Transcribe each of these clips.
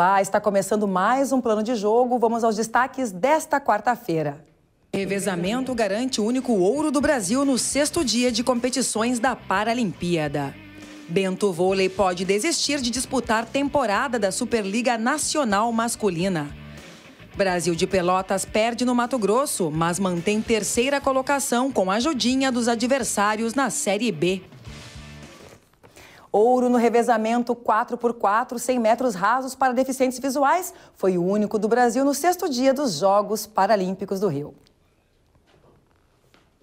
Olá, está começando mais um plano de jogo. Vamos aos destaques desta quarta-feira. Revezamento garante o único ouro do Brasil no sexto dia de competições da Paralimpíada. Bento Vôlei pode desistir de disputar temporada da Superliga Nacional Masculina. Brasil de Pelotas perde no Mato Grosso, mas mantém terceira colocação com a ajudinha dos adversários na Série B. Ouro no revezamento 4x4, 100 metros rasos para deficientes visuais, foi o único do Brasil no sexto dia dos Jogos Paralímpicos do Rio.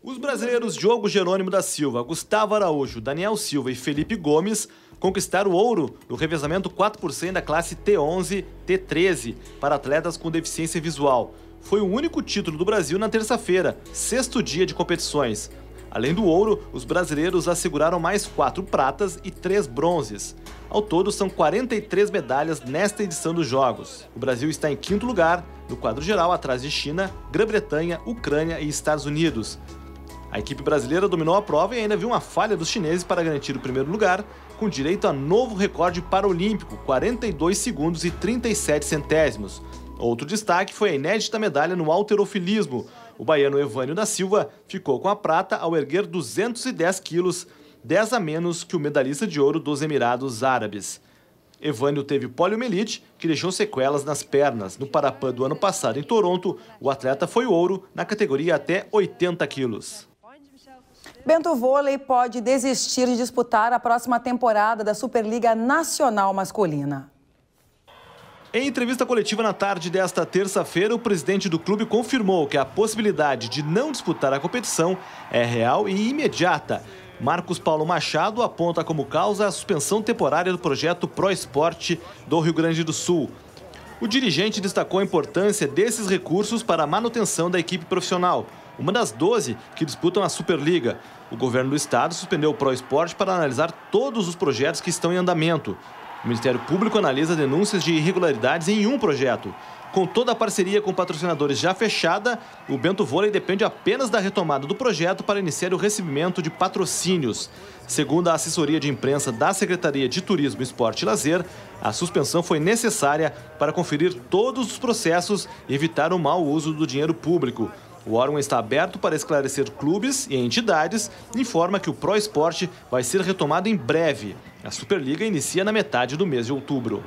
Os brasileiros Diogo Jerônimo da Silva, Gustavo Araújo, Daniel Silva e Felipe Gomes conquistaram o ouro no revezamento 4% da classe T11-T13 para atletas com deficiência visual. Foi o único título do Brasil na terça-feira, sexto dia de competições. Além do ouro, os brasileiros asseguraram mais quatro pratas e três bronzes. Ao todo, são 43 medalhas nesta edição dos Jogos. O Brasil está em quinto lugar, no quadro geral, atrás de China, Grã-Bretanha, Ucrânia e Estados Unidos. A equipe brasileira dominou a prova e ainda viu uma falha dos chineses para garantir o primeiro lugar, com direito a novo recorde paralímpico, 42 segundos e 37 centésimos. Outro destaque foi a inédita medalha no alterofilismo, o baiano Evânio da Silva ficou com a prata ao erguer 210 quilos, 10 a menos que o medalhista de ouro dos Emirados Árabes. Evânio teve poliomielite, que deixou sequelas nas pernas. No Parapã do ano passado, em Toronto, o atleta foi ouro na categoria até 80 quilos. Bento Vôlei pode desistir de disputar a próxima temporada da Superliga Nacional Masculina. Em entrevista coletiva na tarde desta terça-feira, o presidente do clube confirmou que a possibilidade de não disputar a competição é real e imediata. Marcos Paulo Machado aponta como causa a suspensão temporária do projeto Pro Esporte do Rio Grande do Sul. O dirigente destacou a importância desses recursos para a manutenção da equipe profissional, uma das 12 que disputam a Superliga. O governo do estado suspendeu o Pro Esporte para analisar todos os projetos que estão em andamento. O Ministério Público analisa denúncias de irregularidades em um projeto. Com toda a parceria com patrocinadores já fechada, o Bento Vôlei depende apenas da retomada do projeto para iniciar o recebimento de patrocínios. Segundo a assessoria de imprensa da Secretaria de Turismo, Esporte e Lazer, a suspensão foi necessária para conferir todos os processos e evitar o mau uso do dinheiro público. O órgão está aberto para esclarecer clubes e entidades e informa que o Pro Esporte vai ser retomado em breve. A Superliga inicia na metade do mês de outubro.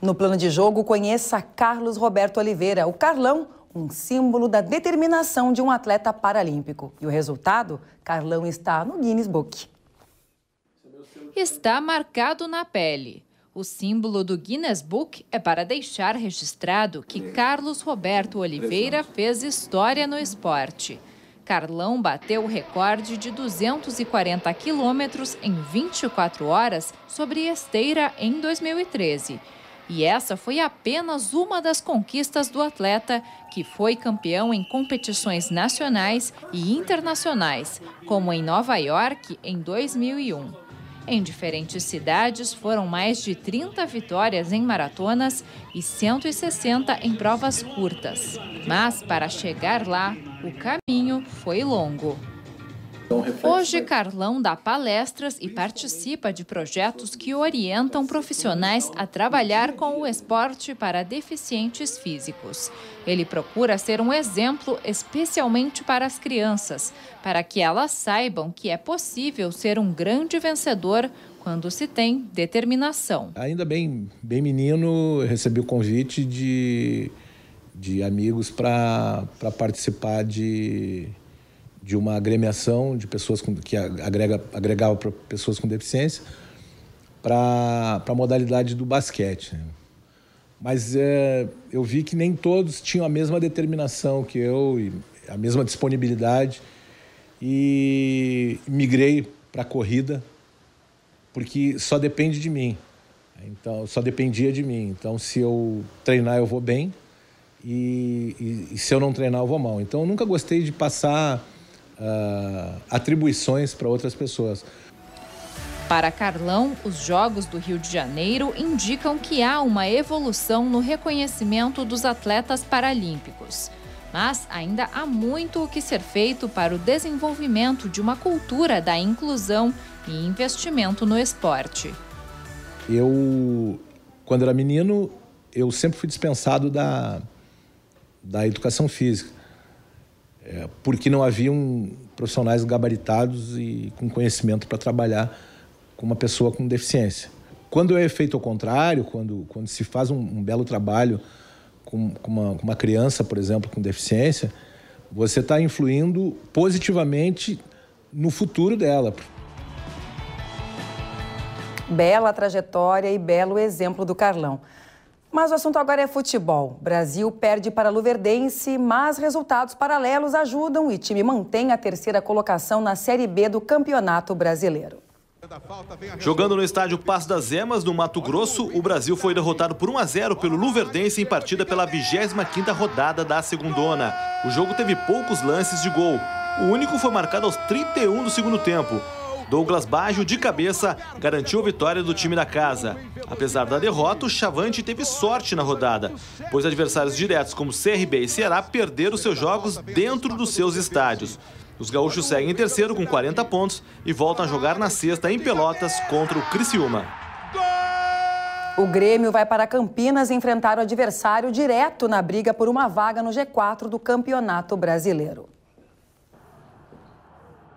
No plano de jogo, conheça Carlos Roberto Oliveira, o Carlão, um símbolo da determinação de um atleta paralímpico. E o resultado? Carlão está no Guinness Book. Está marcado na pele. O símbolo do Guinness Book é para deixar registrado que Carlos Roberto Oliveira fez história no esporte. Carlão bateu o recorde de 240 quilômetros em 24 horas sobre esteira em 2013. E essa foi apenas uma das conquistas do atleta, que foi campeão em competições nacionais e internacionais, como em Nova York em 2001. Em diferentes cidades, foram mais de 30 vitórias em maratonas e 160 em provas curtas. Mas para chegar lá, o caminho foi longo. Então, Hoje, Carlão dá palestras e participa de projetos que orientam profissionais a trabalhar com o esporte para deficientes físicos. Ele procura ser um exemplo especialmente para as crianças, para que elas saibam que é possível ser um grande vencedor quando se tem determinação. Ainda bem, bem menino, recebi o convite de, de amigos para participar de de uma agremiação de pessoas com, que agrega, agregava pessoas com deficiência para a modalidade do basquete. Né? Mas é, eu vi que nem todos tinham a mesma determinação que eu e a mesma disponibilidade e migrei para a corrida porque só depende de mim. Então, só dependia de mim. Então, se eu treinar, eu vou bem. E, e, e, se eu não treinar, eu vou mal. Então, eu nunca gostei de passar uh, atribuições para outras pessoas. Para Carlão, os Jogos do Rio de Janeiro indicam que há uma evolução no reconhecimento dos atletas paralímpicos. Mas ainda há muito o que ser feito para o desenvolvimento de uma cultura da inclusão e investimento no esporte. Eu, quando era menino, eu sempre fui dispensado da, da educação física é, porque não haviam profissionais gabaritados e com conhecimento para trabalhar com uma pessoa com deficiência. Quando é feito ao contrário, quando, quando se faz um, um belo trabalho com, com, uma, com uma criança, por exemplo, com deficiência, você está influindo positivamente no futuro dela, bela trajetória e belo exemplo do Carlão. Mas o assunto agora é futebol. Brasil perde para Luverdense, mas resultados paralelos ajudam e time mantém a terceira colocação na Série B do Campeonato Brasileiro. Jogando no estádio Passo das Emas, no Mato Grosso, o Brasil foi derrotado por 1 a 0 pelo Luverdense em partida pela 25ª rodada da Segundona. O jogo teve poucos lances de gol. O único foi marcado aos 31 do segundo tempo. Douglas Baggio, de cabeça, garantiu a vitória do time da casa. Apesar da derrota, o Chavante teve sorte na rodada, pois adversários diretos como CRB e Ceará perderam seus jogos dentro dos seus estádios. Os gaúchos seguem em terceiro com 40 pontos e voltam a jogar na sexta em Pelotas contra o Criciúma. O Grêmio vai para Campinas enfrentar o adversário direto na briga por uma vaga no G4 do Campeonato Brasileiro.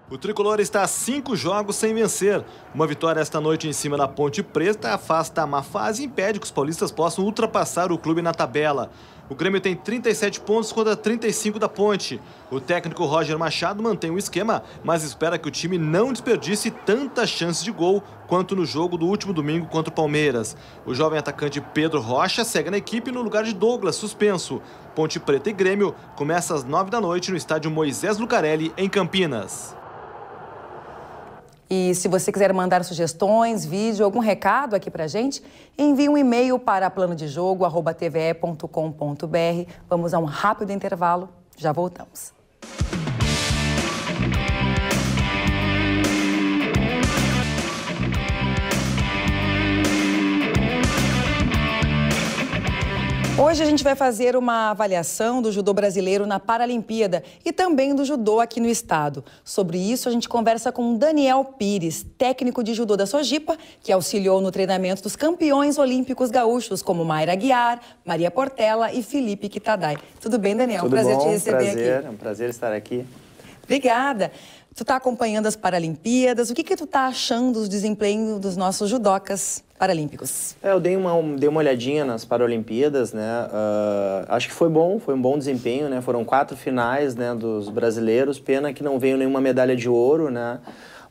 O tricolor está a cinco jogos sem vencer. Uma vitória esta noite em cima da Ponte Preta afasta a má fase e impede que os paulistas possam ultrapassar o clube na tabela. O Grêmio tem 37 pontos contra 35 da Ponte. O técnico Roger Machado mantém o esquema, mas espera que o time não desperdice tanta chance de gol quanto no jogo do último domingo contra o Palmeiras. O jovem atacante Pedro Rocha segue na equipe no lugar de Douglas, suspenso. Ponte Preta e Grêmio começa às 9 da noite no estádio Moisés Lucarelli, em Campinas. E se você quiser mandar sugestões, vídeo, algum recado aqui para gente, envie um e-mail para planodejogo.tve.com.br. Vamos a um rápido intervalo, já voltamos. Hoje a gente vai fazer uma avaliação do judô brasileiro na Paralimpíada e também do judô aqui no estado. Sobre isso, a gente conversa com Daniel Pires, técnico de judô da Sojipa, que auxiliou no treinamento dos campeões olímpicos gaúchos, como Mayra Guiar, Maria Portela e Felipe Kitadai. Tudo bem, Daniel? Tudo prazer bom, te receber prazer, aqui. É um prazer estar aqui. Obrigada. Tu está acompanhando as Paralimpíadas. O que, que tu está achando do desempenho dos nossos judocas paralímpicos? É, eu dei uma, dei uma olhadinha nas Paralimpíadas, né? Uh, acho que foi bom, foi um bom desempenho, né? Foram quatro finais né, dos brasileiros. Pena que não veio nenhuma medalha de ouro, né?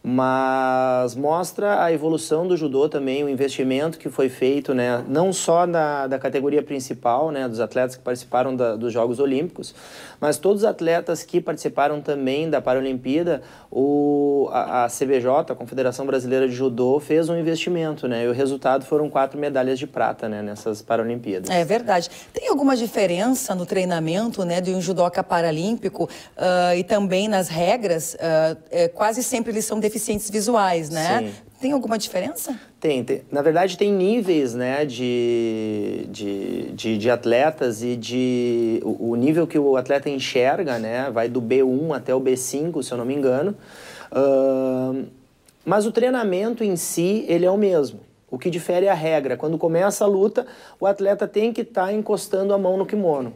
mas mostra a evolução do judô também, o investimento que foi feito, né, não só na, da categoria principal, né, dos atletas que participaram da, dos Jogos Olímpicos, mas todos os atletas que participaram também da Paralimpíada, o, a, a CBJ, a Confederação Brasileira de Judô, fez um investimento, né, e o resultado foram quatro medalhas de prata, né, nessas Paralimpíadas. É verdade. Tem alguma diferença no treinamento, né, de um judoca paralímpico uh, e também nas regras? Uh, é, quase sempre eles são definidos deficientes visuais, né? Sim. Tem alguma diferença? Tem, tem, Na verdade, tem níveis né, de, de, de, de atletas e de. O, o, nível que o atleta enxerga, né? Vai do B1 até o B5, se eu não me engano. Uh, mas o treinamento em si, ele é o mesmo. O que difere é a regra. Quando começa a luta, o atleta tem que estar tá encostando a mão no kimono.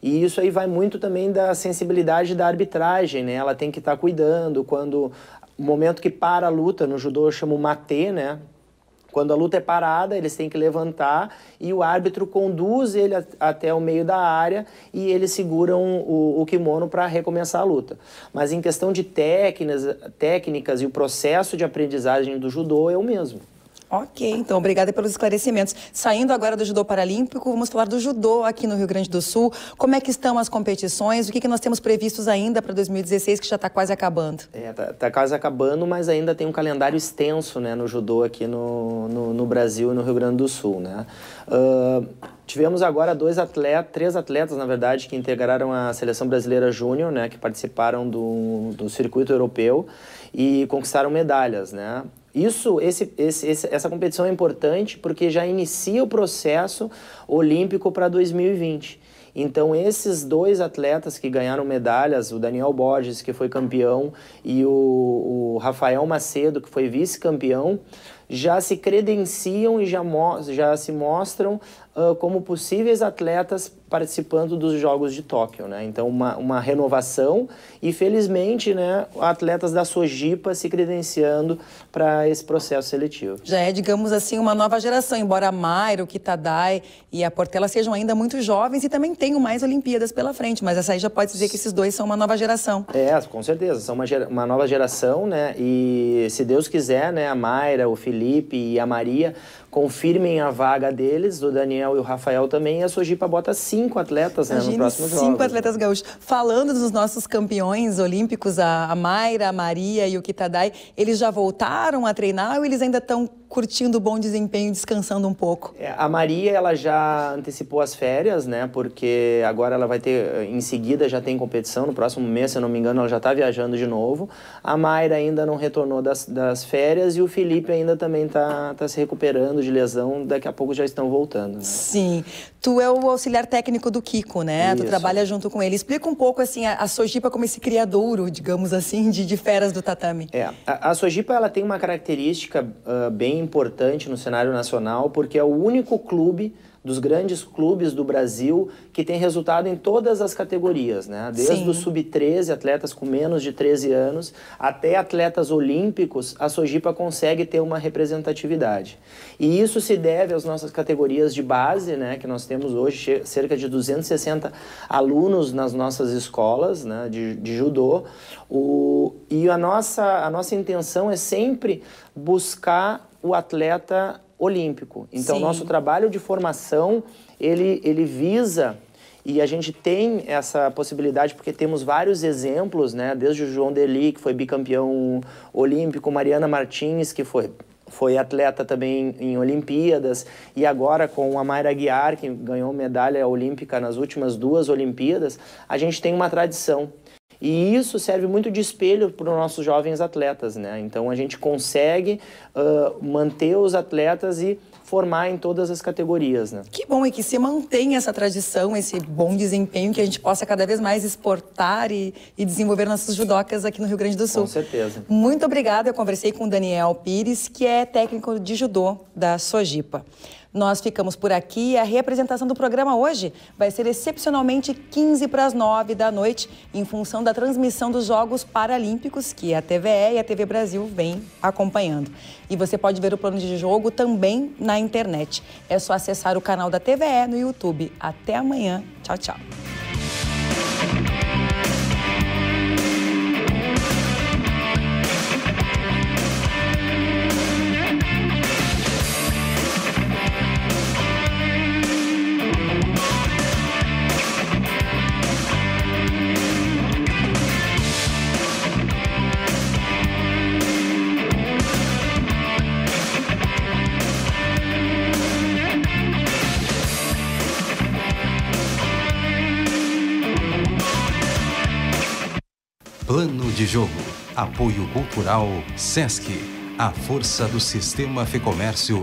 E isso aí vai muito também da sensibilidade da arbitragem, né? Ela tem que estar tá cuidando quando o momento que para a luta, no judô eu chamo mate, né? Quando a luta é parada, eles têm que levantar e o árbitro conduz ele a, até o meio da área e eles seguram o, o kimono para recomeçar a luta. Mas em questão de técnicas, técnicas e o processo de aprendizagem do judô é o mesmo. Ok, então, obrigada pelos esclarecimentos. Saindo agora do judô paralímpico, vamos falar do judô aqui no Rio Grande do Sul. Como é que estão as competições? O que, que nós temos previstos ainda para 2016, que já está quase acabando? É, tá, tá, quase acabando, mas ainda tem um calendário extenso né, no judô aqui no, no, no Brasil e no Rio Grande do Sul, né? Uh, tivemos agora dois atletas, três atletas, na verdade, que integraram a seleção brasileira júnior, né? Que participaram do, do circuito europeu e conquistaram medalhas, né? Isso, esse, esse, essa competição é importante porque já inicia o processo olímpico para 2020. Então, esses dois atletas que ganharam medalhas, o Daniel Borges, que foi campeão, e o, o Rafael Macedo, que foi vice-campeão, já se credenciam e já, já se mostram como possíveis atletas participando dos Jogos de Tóquio, né? Então, uma, uma renovação e, felizmente, né, atletas da Sojipa se credenciando para esse processo seletivo. Já é, digamos assim, uma nova geração, embora Mairo, Kitadai e a Portela sejam ainda muito jovens e também tenham mais Olimpíadas pela frente, mas essa aí já pode dizer que esses dois são uma nova geração. É, com certeza, são uma, uma nova geração, né? E, se Deus quiser, né, a Mayra, o Felipe e a Maria confirmem a vaga deles, do Daniel Daniel e o Rafael também, e a Sojipa bota cinco atletas né, no próximo jogo. Cinco né? atletas gaúchos. Falando dos nossos campeões olímpicos, a Mayra, a Maria e o Kitadai, eles já voltaram a treinar ou eles ainda estão curtindo o bom desempenho, descansando um pouco. É, a Maria, ela já antecipou as férias, né? Porque agora ela vai ter, em seguida já tem competição, no próximo mês, se eu não me engano, ela já está viajando de novo. A Mayra ainda não retornou das, das férias e o Felipe ainda também está tá se recuperando de lesão, daqui a pouco já estão voltando. Né? Sim. Tu é o auxiliar técnico do Kiko, né? Isso. Tu trabalha junto com ele. Explica um pouco, assim, a, a Sojipa como esse criadouro, digamos assim, de, de feras do tatame. É, a, a Sojipa, ela tem uma característica uh, bem importante no cenário nacional, porque é o único clube dos grandes clubes do Brasil que tem resultado em todas as categorias, né? Desde o sub-13, atletas com menos de 13 anos, até atletas olímpicos, a Sojipa consegue ter uma representatividade. E isso se deve às nossas categorias de base, né? Que nós temos hoje cerca de 260 alunos nas nossas escolas né? de, de judô. O, e a nossa, a nossa intenção é sempre buscar o atleta olímpico. Então, Sim. nosso trabalho de formação, ele, ele visa e a gente tem essa possibilidade porque temos vários exemplos, né? Desde o João Deli, que foi bicampeão olímpico, Mariana Martins, que foi foi atleta também em Olimpíadas e agora com a Mayra Guiar, que ganhou medalha olímpica nas últimas duas Olimpíadas, a gente tem uma tradição. E isso serve muito de espelho para os nossos jovens atletas, né? Então a gente consegue uh, manter os atletas e formar em todas as categorias, né? Que bom é que se mantenha essa tradição, esse bom desempenho, que a gente possa cada vez mais exportar e, e desenvolver nossas judocas aqui no Rio Grande do Sul. Com certeza. Muito obrigada. Eu conversei com o Daniel Pires, que é técnico de judô da Sojipa. Nós ficamos por aqui e a reapresentação do programa hoje vai ser excepcionalmente 15 para as 9 da noite, em função da transmissão dos Jogos Paralímpicos, que a TVE e a TV Brasil vem acompanhando. E você pode ver o plano de jogo também na internet. É só acessar o canal da TVE no YouTube. Até amanhã. Tchau, tchau. Jogo. Apoio Cultural Sesc. A força do sistema Fecomércio